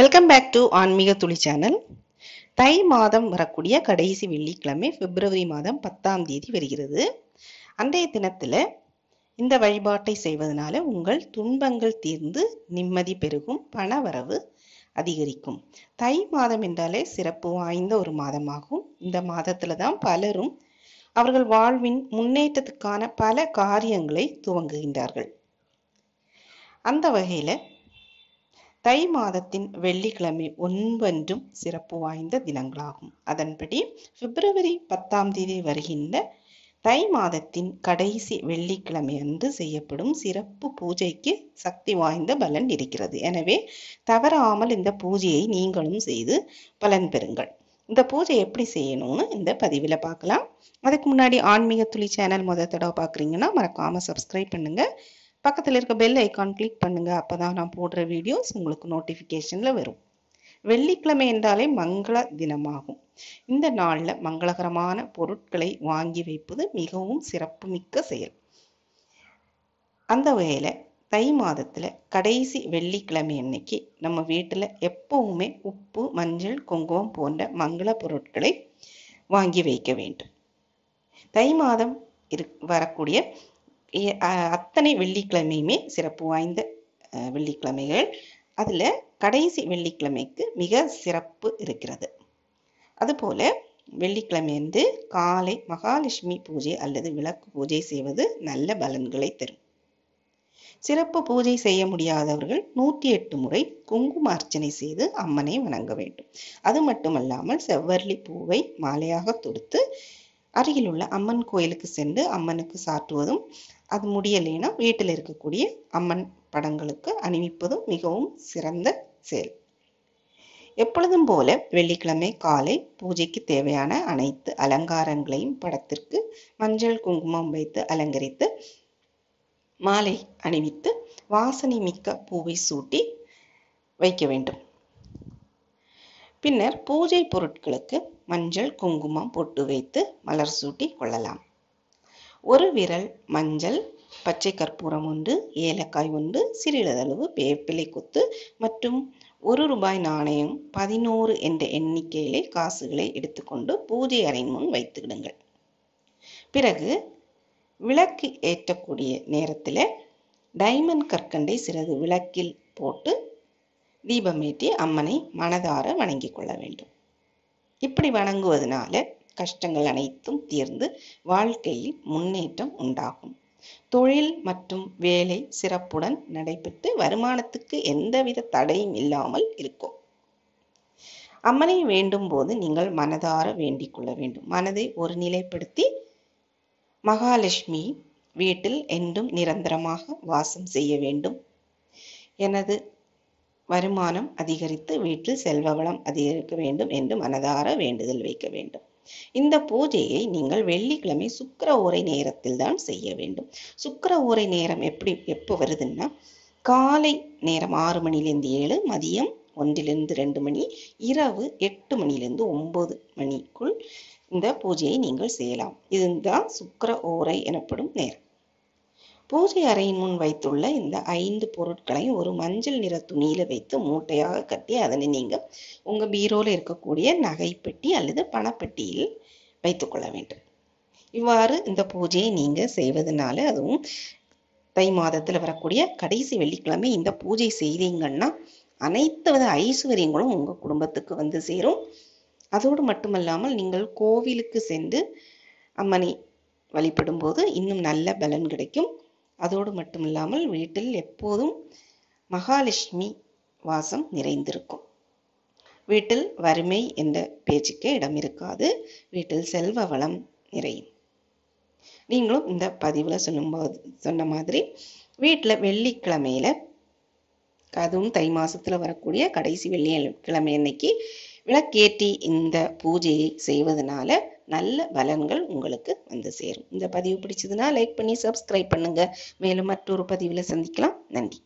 welcome back to ஆன்மீக துளி channel தை மாதம் வரக்கூடிய கடைசி வெள்ளிக்கிழமை பிப்ரவரி மாதம் பத்தாம் தேதி வருகிறது அன்றைய தினத்தில் இந்த வழிபாட்டை செய்வதனால உங்கள் துன்பங்கள் தீர்ந்து நிம்மதி பெருகும் பண வரவு அதிகரிக்கும் தை மாதம் என்றாலே சிறப்பு வாய்ந்த ஒரு மாதமாகும் இந்த மாதத்தில் தான் பலரும் அவர்கள் வாழ்வின் முன்னேற்றத்துக்கான பல காரியங்களை துவங்குகின்றார்கள் அந்த வகையில் தை மாதத்தின் வெள்ளிக்கிழமை ஒன்பன்றும் சிறப்பு வாய்ந்த தினங்களாகும் அதன்படி பிப்ரவரி பத்தாம் தேதி வருகின்ற தை மாதத்தின் கடைசி வெள்ளிக்கிழமை அன்று செய்யப்படும் சிறப்பு பூஜைக்கு சக்தி வாய்ந்த பலன் இருக்கிறது எனவே தவறாமல் இந்த பூஜையை நீங்களும் செய்து பலன் பெறுங்கள் இந்த பூஜை எப்படி செய்யணும்னு இந்த பதிவில் பார்க்கலாம் அதுக்கு முன்னாடி ஆன்மீக துளி சேனல் முதல் தடவை பார்க்குறீங்கன்னா மறக்காமல் சப்ஸ்கிரைப் பண்ணுங்கள் பக்கத்தில் இருக்க பெல் ஐக்கான் கிளிக் பண்ணுங்கள் அப்போ தான் நான் போடுற வீடியோஸ் உங்களுக்கு நோட்டிஃபிகேஷனில் வரும் வெள்ளிக்கிழமை என்றாலே மங்கள தினமாகும் இந்த நாளில் மங்களகரமான பொருட்களை வாங்கி வைப்பது மிகவும் சிறப்புமிக்க செயல் அந்த வகையில் தை மாதத்தில் கடைசி வெள்ளிக்கிழமை அன்னைக்கு நம்ம வீட்டில் எப்பவுமே உப்பு மஞ்சள் குங்குமம் போன்ற மங்கள பொருட்களை வாங்கி வைக்க வேண்டும் தை மாதம் இரு வரக்கூடிய அத்தனை வெள்ளிக்கிழமையுமே சிறப்பு வாய்ந்த வெள்ளிக்கிழமைகள் அதில் கடைசி வெள்ளிக்கிழமைக்கு மிக சிறப்பு இருக்கிறது அதுபோல் வெள்ளிக்கிழமை வந்து காலை மகாலட்சுமி பூஜை அல்லது விளக்கு பூஜை செய்வது நல்ல பலன்களை தரும் சிறப்பு பூஜை செய்ய முடியாதவர்கள் நூற்றி எட்டு முறை குங்கும அர்ச்சனை செய்து அம்மனை வணங்க வேண்டும் அது மட்டுமல்லாமல் செவ்வர்லி பூவை மாலையாக தொடுத்து அருகிலுள்ள அம்மன் கோயிலுக்கு சென்று அம்மனுக்கு சாற்றுவதும் அது முடியலைன்னா வீட்டில் இருக்கக்கூடிய அம்மன் படங்களுக்கு அணிவிப்பதும் மிகவும் சிறந்த செயல் எப்பொழுதும் போல வெள்ளிக்கிழமை காலை பூஜைக்கு தேவையான அனைத்து அலங்காரங்களையும் படத்திற்கு மஞ்சள் குங்குமம் வைத்து அலங்கரித்து மாலை அணிவித்து வாசனை மிக்க பூவை சூட்டி வைக்க வேண்டும் பின்னர் பூஜை பொருட்களுக்கு மஞ்சள் குங்குமம் பொட்டு வைத்து மலர் சூட்டி கொள்ளலாம் ஒரு விரல் மஞ்சள் பச்சை கற்பூரம் ஒன்று ஏலக்காய் ஒன்று சிறிதளவு வேப்பிலை கொத்து மற்றும் ஒரு ரூபாய் நாணயம் பதினோரு என்ற எண்ணிக்கையிலே காசுகளை எடுத்துக்கொண்டு பூஜை அறையின் முன் வைத்துவிடுங்கள் பிறகு விளக்கு ஏற்றக்கூடிய நேரத்தில் டைமண்ட் கற்கண்டை சிறிது விளக்கில் போட்டு தீபமேற்றி அம்மனை மனதார வணங்கிக் கொள்ள வேண்டும் இப்படி வணங்குவதனால கஷ்டங்கள் அனைத்தும் தீர்ந்து வாழ்க்கையில் முன்னேற்றம் உண்டாகும் தொழில் மற்றும் வேலை சிறப்புடன் நடைபெற்று வருமானத்துக்கு எந்தவித தடையும் இல்லாமல் இருக்கும் அம்மனை வேண்டும் போது நீங்கள் மனதார வேண்டிக் கொள்ள வேண்டும் மனதை ஒரு நிலைப்படுத்தி மகாலட்சுமி வீட்டில் என்றும் நிரந்தரமாக வாசம் செய்ய வேண்டும் எனது வருமானம் அதிகரித்து வீட்டில் செல்வ வளம் அதிகரிக்க வேண்டும் என்று மனதார வேண்டுதல் வைக்க வேண்டும் இந்த பூஜையை நீங்கள் வெள்ளிக்கிழமை சுக்கர உரை நேரத்தில் தான் செய்ய வேண்டும் சுக்கர உரை நேரம் எப்படி எப்போ வருதுன்னா காலை நேரம் ஆறு மணிலேருந்து ஏழு மதியம் ஒன்றிலிருந்து ரெண்டு மணி இரவு எட்டு மணிலிருந்து ஒன்பது மணிக்குள் இந்த பூஜையை நீங்கள் செய்யலாம் இதுதான் சுக்கர ஓரை எனப்படும் நேரம் பூஜை அறையின் முன் வைத்துள்ள இந்த ஐந்து பொருட்களையும் ஒரு மஞ்சள் நிற துணியில வைத்து மூட்டையாக கட்டி அதனை நீங்க உங்க பீரோல இருக்கக்கூடிய நகைப்பெட்டி அல்லது பணப்பெட்டியில் வைத்துக்கொள்ள வேண்டும் இவ்வாறு இந்த பூஜையை நீங்க செய்வதனால அதுவும் தை மாதத்தில் வரக்கூடிய கடைசி வெள்ளிக்கிழமை இந்த பூஜை செய்தீங்கன்னா அனைத்து வித ஐஸ்வர்யங்களும் உங்கள் குடும்பத்துக்கு வந்து சேரும் அதோடு மட்டுமல்லாமல் நீங்கள் கோவிலுக்கு சென்று அம்மனை வழிபடும் போது இன்னும் நல்ல பலன் கிடைக்கும் அதோடு மட்டும் இல்லாமல் வீட்டில் எப்போதும் மகாலட்சுமி வாசம் நிறைந்திருக்கும் வீட்டில் வறுமை என்ற பேச்சுக்கே இடம் இருக்காது வீட்டில் செல்வ வளம் நிறையும் நீங்களும் இந்த பதிவில் சொல்லும்போது சொன்ன மாதிரி வீட்டில் வெள்ளிக்கிழமையில் அதுவும் தை மாதத்தில் வரக்கூடிய கடைசி வெள்ளிக்கிழமை அன்னைக்கு விளக்கேற்றி இந்த பூஜையை செய்வதனால நல்ல பலன்கள் உங்களுக்கு வந்து சேரும் இந்த பதிவு பிடிச்சதுன்னா லைக் பண்ணி சப்ஸ்கிரைப் பண்ணுங்கள் மேலும் மற்றொரு பதிவில் சந்திக்கலாம் நன்றி